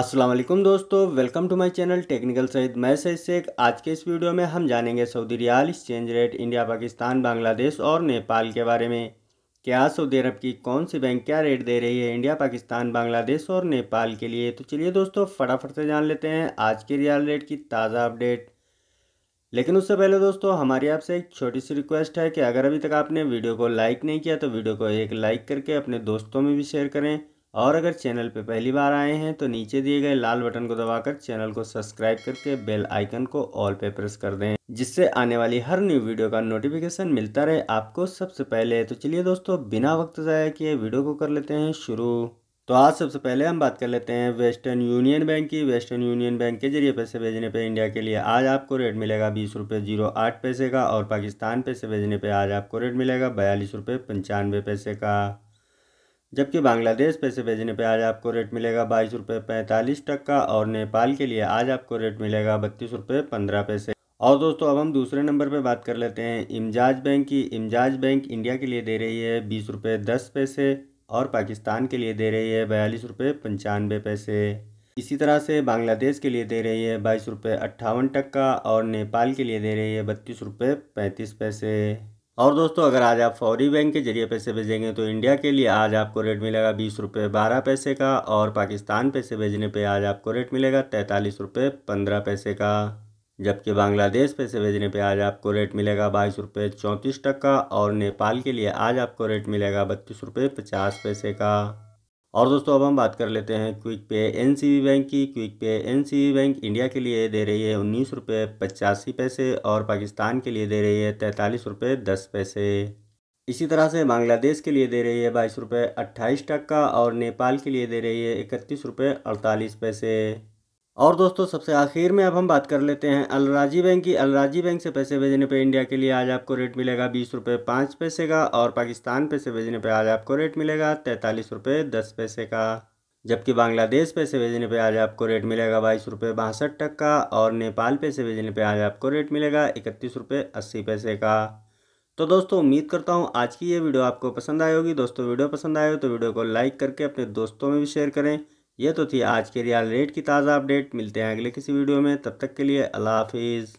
असलम दोस्तों welcome to my channel technical Saeed मैं सईद शेख आज के इस वीडियो में हम जानेंगे Saudi riyal exchange rate India Pakistan Bangladesh और नेपाल के बारे में क्या सऊदी अरब की कौन सी बैंक क्या रेट दे रही है इंडिया पाकिस्तान बांग्लादेश और नेपाल के लिए तो चलिए दोस्तों फटाफट से जान लेते हैं आज के रियाल रेट की ताज़ा अपडेट लेकिन उससे पहले दोस्तों हमारी आपसे एक छोटी सी रिक्वेस्ट है कि अगर अभी तक आपने वीडियो को लाइक नहीं किया तो वीडियो को एक लाइक करके अपने दोस्तों में भी शेयर करें और अगर चैनल पर पहली बार आए हैं तो नीचे दिए गए लाल बटन को दबाकर चैनल को सब्सक्राइब करके बेल आइकन को ऑल पे प्रेस कर दें जिससे आने वाली हर न्यू वीडियो का नोटिफिकेशन मिलता रहे आपको सबसे पहले तो चलिए दोस्तों बिना वक्त ज़ाया किए वीडियो को कर लेते हैं शुरू तो आज सबसे पहले हम बात कर लेते हैं वेस्टर्न यूनियन बैंक की वेस्टर्न यूनियन बैंक के जरिए पैसे भेजने पर इंडिया के लिए आज आपको रेट मिलेगा बीस रुपये जीरो आठ पैसे का और पाकिस्तान पैसे भेजने पर आज आपको रेट मिलेगा बयालीस रुपये पंचानवे पैसे का जबकि बांग्लादेश पैसे भेजने पर आज आपको रेट मिलेगा बाईस रुपये पैंतालीस टक्का और नेपाल के लिए आज आपको रेट मिलेगा बत्तीस रुपये पंद्रह पैसे और दोस्तों अब हम दूसरे नंबर पर बात कर लेते हैं इमजाज बैंक की इमजाज बैंक इंडिया के लिए दे रही है बीस रुपये दस पैसे और पाकिस्तान के लिए दे रही है बयालीस रुपये पंचानवे पैसे इसी तरह से बांग्लादेश के लिए दे रही है बाईस रुपये अट्ठावन टक्का और नेपाल के लिए दे रही है बत्तीस रुपये पैंतीस पैसे और दोस्तों अगर आज आप फौरी बैंक के जरिए पैसे भेजेंगे तो इंडिया के लिए आज आपको रेट मिलेगा बीस रुपये बारह पैसे का और पाकिस्तान पैसे भेजने पे आज आपको रेट मिलेगा तैंतालीस रुपये पंद्रह पैसे का जबकि बांग्लादेश पैसे भेजने पे आज आपको रेट मिलेगा बाईस रुपये चौंतीस टक्का और नेपाल के लिए आज आपको रेट मिलेगा बत्तीस रुपये पचास पैसे का और दोस्तों अब हम बात कर लेते हैं क्विक पे एन बैंक की quick pay N bank India के लिए दे रही है उन्नीस रुपये पचासी पैसे और पाकिस्तान के लिए दे रही है तैंतालीस रुपये दस पैसे इसी तरह से बांग्लादेश के लिए दे रही है बाईस रुपये अट्ठाईस टक्का और नेपाल के लिए दे रही है इकतीस रुपये अड़तालीस पैसे और दोस्तों सबसे आखिर में अब हम बात कर लेते हैं अलराजी बैंक की अलराजी बैंक से पैसे भेजने पर इंडिया के लिए आज आपको रेट मिलेगा बीस रुपये पाँच पैसे का और पाकिस्तान पैसे भेजने पर आज आपको रेट मिलेगा तैंतालीस रुपये दस पैसे का जबकि बांग्लादेश पैसे भेजने पर आज आपको रेट मिलेगा बाईस रुपये बासठ टक्का और नेपाल पैसे भेजने पर आज आपको रेट मिलेगा इकतीस रुपये अस्सी पैसे का तो दोस्तों उम्मीद करता हूँ आज की ये वीडियो आपको पसंद आई होगी दोस्तों वीडियो पसंद आए हो तो वीडियो को लाइक करके अपने दोस्तों में भी शेयर करें ये तो थी आज के रियल रेट की ताज़ा अपडेट मिलते हैं अगले किसी वीडियो में तब तक के लिए अल्लाह हाफिज़